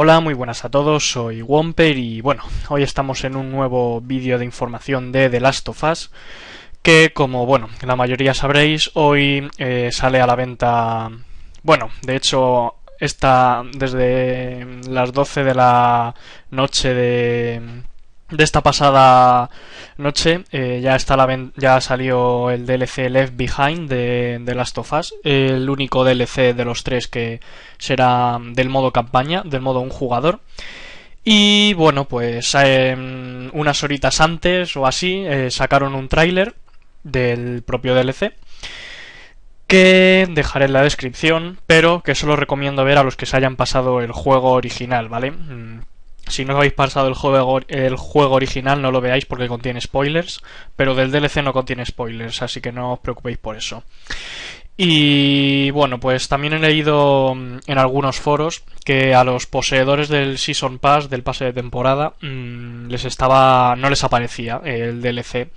Hola, muy buenas a todos, soy Womper y bueno, hoy estamos en un nuevo vídeo de información de The Last of Us que como bueno, la mayoría sabréis, hoy eh, sale a la venta, bueno, de hecho está desde las 12 de la noche de de esta pasada noche eh, ya está la ya salió el DLC Left Behind de, las Last of Us, el único DLC de los tres que será del modo campaña, del modo un jugador. Y bueno, pues em, unas horitas antes o así eh, sacaron un tráiler del propio DLC que dejaré en la descripción, pero que solo recomiendo ver a los que se hayan pasado el juego original, ¿vale? Mm. Si no habéis pasado el juego, el juego original, no lo veáis porque contiene spoilers, pero del DLC no contiene spoilers, así que no os preocupéis por eso. Y bueno, pues también he leído mm, en algunos foros que a los poseedores del Season Pass, del pase de temporada, mm, les estaba. no les aparecía el DLC.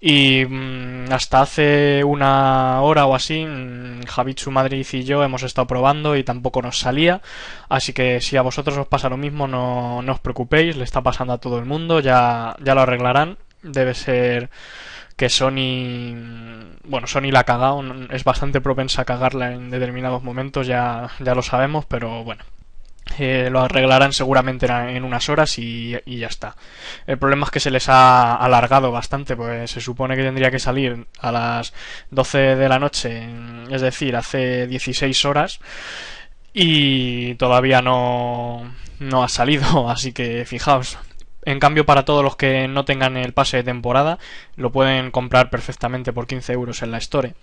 Y mm, hasta hace una hora o así, mm, Javitsu Madrid y yo hemos estado probando y tampoco nos salía. Así que si a vosotros os pasa lo mismo, no, os preocupéis, le está pasando a todo el mundo, ya, ya lo arreglarán. Debe ser que Sony, mm, bueno, Sony la ha cagado, es bastante propensa a cagarla en determinados momentos, ya, ya lo sabemos, pero bueno, eh, lo arreglarán seguramente en unas horas y, ya está. El problema es que se les ha alargado bastante, pues se supone que tendría que salir a las 12 de la noche, mm, es decir, hace 16 horas, y todavía no, no ha salido, así que fijaos. En cambio, para todos los que no tengan el pase de temporada, lo pueden comprar perfectamente por 15 euros en la Store.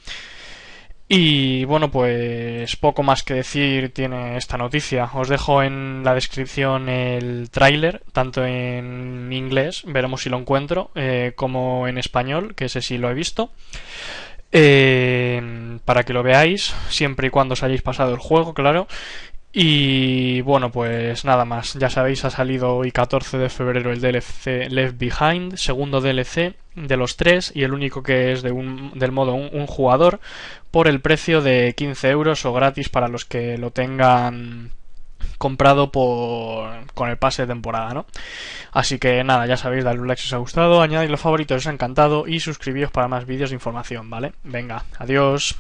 Y bueno, pues poco más que decir tiene esta noticia. Os dejo en la descripción el tráiler, tanto en inglés, veremos si lo encuentro, eh, como en español, que ese sí lo he visto. Eh, para que lo veáis, siempre y cuando os hayáis pasado el juego, claro. Y bueno, pues nada más. Ya sabéis, ha salido hoy 14 de febrero el DLC Left Behind, segundo DLC de los tres y el único que es de un, del modo un, jugador por el precio de 15 euros o gratis para los que lo tengan comprado por, con el pase de temporada, ¿no? Así que nada, ya sabéis, darle un like si os ha gustado, añadid los favoritos os ha encantado y suscribíos para más vídeos de información, ¿vale? Venga, adiós.